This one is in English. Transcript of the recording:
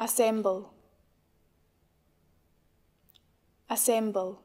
assemble, assemble.